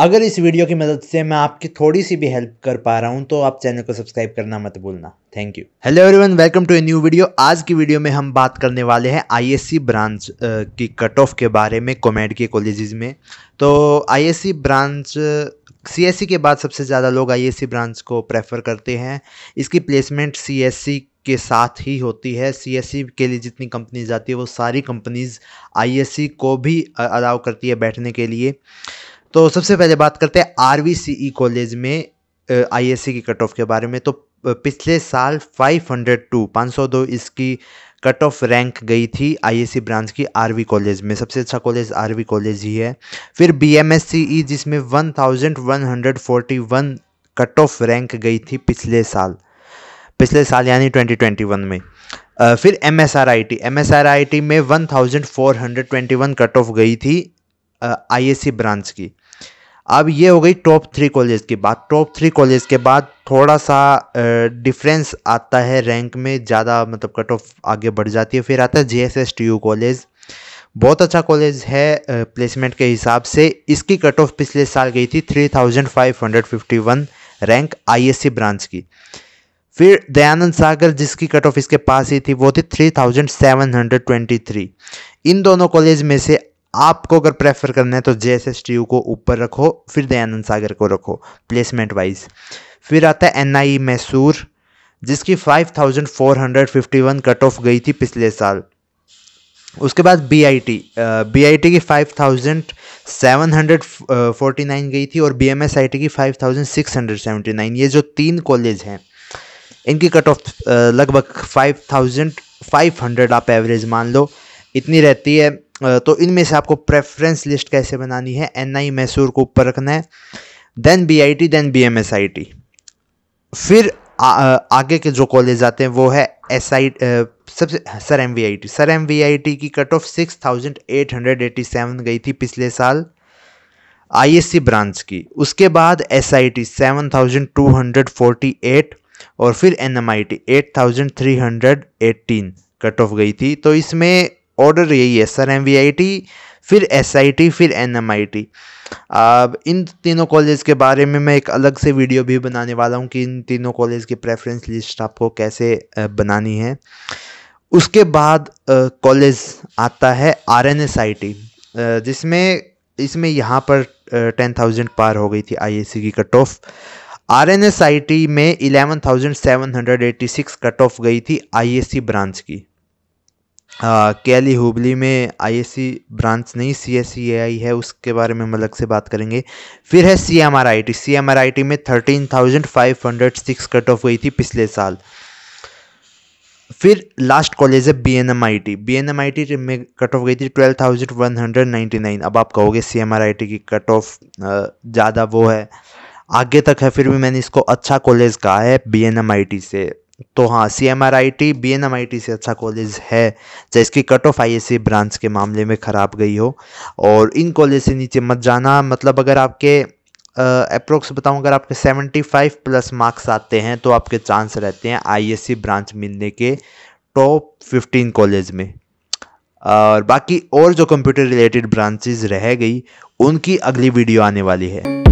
अगर इस वीडियो की मदद से मैं आपकी थोड़ी सी भी हेल्प कर पा रहा हूं तो आप चैनल को सब्सक्राइब करना मत भूलना thank you hello everyone welcome to a new video आज की वीडियो में हम बात करने वाले हैं आईएससी ब्रांच की कट ऑफ के बारे में कॉमेड के कॉलेजेस में तो आईएससी ब्रांच सीएससी के बाद सबसे ज़्यादा लोग आई ब्रांच को प्रेफर करते हैं इसकी प्लेसमेंट सी के साथ ही होती है सी के लिए जितनी कंपनीज आती है वो सारी कंपनीज़ आई को भी अलाउ करती है बैठने के लिए तो सबसे पहले बात करते हैं R V C E college में आई एस सी की कट ऑफ के बारे में तो पिछले साल 502 502 इसकी कट ऑफ रैंक गई थी आई एस सी ब्रांच की आर वी कॉलेज में सबसे अच्छा कॉलेज आर वी कॉलेज ही है फिर B M S C E जिसमें one one thousand hundred forty one cut off rank गई थी पिछले साल पिछले साल यानी ट्वेंटी ट्वेंटी वन में फिर M S R I T M S R I T में one thousand four hundred twenty one cut off गई थी आईएससी ब्रांच की अब ये हो गई टॉप थ्री कॉलेज की बात टॉप थ्री कॉलेज के बाद थोड़ा सा डिफरेंस आता है रैंक में ज़्यादा मतलब कट ऑफ आगे बढ़ जाती है फिर आता है J S S T U college बहुत अच्छा कॉलेज है प्लेसमेंट के हिसाब से इसकी कट ऑफ पिछले साल गई थी three thousand five hundred fifty one rank C branch की फिर दयानंद सागर जिसकी कट ऑफ इसके पास ही थी वो थी three thousand seven hundred twenty three इन दोनों कॉलेज में से आपको अगर प्रेफर करना है तो J S S T U को ऊपर रखो फिर दयानंद सागर को रखो प्लेसमेंट वाइज फिर आता है एन आई मैसूर जिसकी five thousand four hundred fifty one cut off गई थी पिछले साल उसके बाद B I T B I T की five thousand seven hundred forty nine गई थी और B M S I T की five thousand six hundred seventy nine ये जो तीन कॉलेज हैं इनकी कट ऑफ लगभग फाइव थाउजेंड फाइव हंड्रेड आप एवरेज मान लो इतनी रहती है तो इनमें से आपको प्रेफरेंस लिस्ट कैसे बनानी है एन आई मैसूर को ऊपर रखना है then B I T then B M S I T फिर आ, आगे के जो कॉलेज आते हैं वो है एस आई सबसे sir M V I T sir M V I T की cut off six thousand eight hundred eighty seven गई थी पिछले साल आई एस सी ब्रांच की उसके बाद S I T seven thousand two hundred forty eight और फिर N M I T eight thousand three hundred eighteen cut off गई थी तो इसमें ऑर्डर यही है sir M V I T फिर एस आई टी फिर एन एम आई टी अब इन तीनों कॉलेज के बारे में मैं एक अलग से वीडियो भी बनाने वाला हूँ कि इन तीनों कॉलेज की प्रेफरेंस लिस्ट आपको कैसे बनानी है उसके बाद कॉलेज आता है R N S I T जिसमें इसमें यहाँ पर टेन थाउजेंड पार हो गई थी आई की cut off R N S I T में eleven thousand seven hundred eighty six cut off गई थी आई एस सी ब्रांच की कैली हुबली में आईएससी ब्रांच नहीं सीएससीआई है उसके बारे में हम अलग से बात करेंगे फिर है सीएमआरआईटी सीएमआरआईटी में thirteen thousand five hundred six cut off हुई थी पिछले साल फिर लास्ट कॉलेज है B N M I T B N M I T में कट ऑफ गई थी twelve thousand one hundred ninety nine अब आप कहोगे C M R I T की कट ऑफ ज़्यादा वो है आगे तक है फिर भी मैंने इसको अच्छा कॉलेज कहा है B N M I T से तो हाँ C M R I T B N M I T से अच्छा कॉलेज है जिसकी cut off I S branch के मामले में ख़राब गई हो और इन कॉलेज से नीचे मत जाना मतलब अगर आपके अप्रोक्स बताऊँ अगर आपके सेवेंटी फ़ाइव प्लस मार्क्स आते हैं तो आपके चांस रहते हैं आई एस ब्रांच मिलने के टॉप फिफ्टीन कॉलेज में और बाकी और जो कंप्यूटर रिलेटेड ब्रांचेज रह गई उनकी अगली वीडियो आने वाली है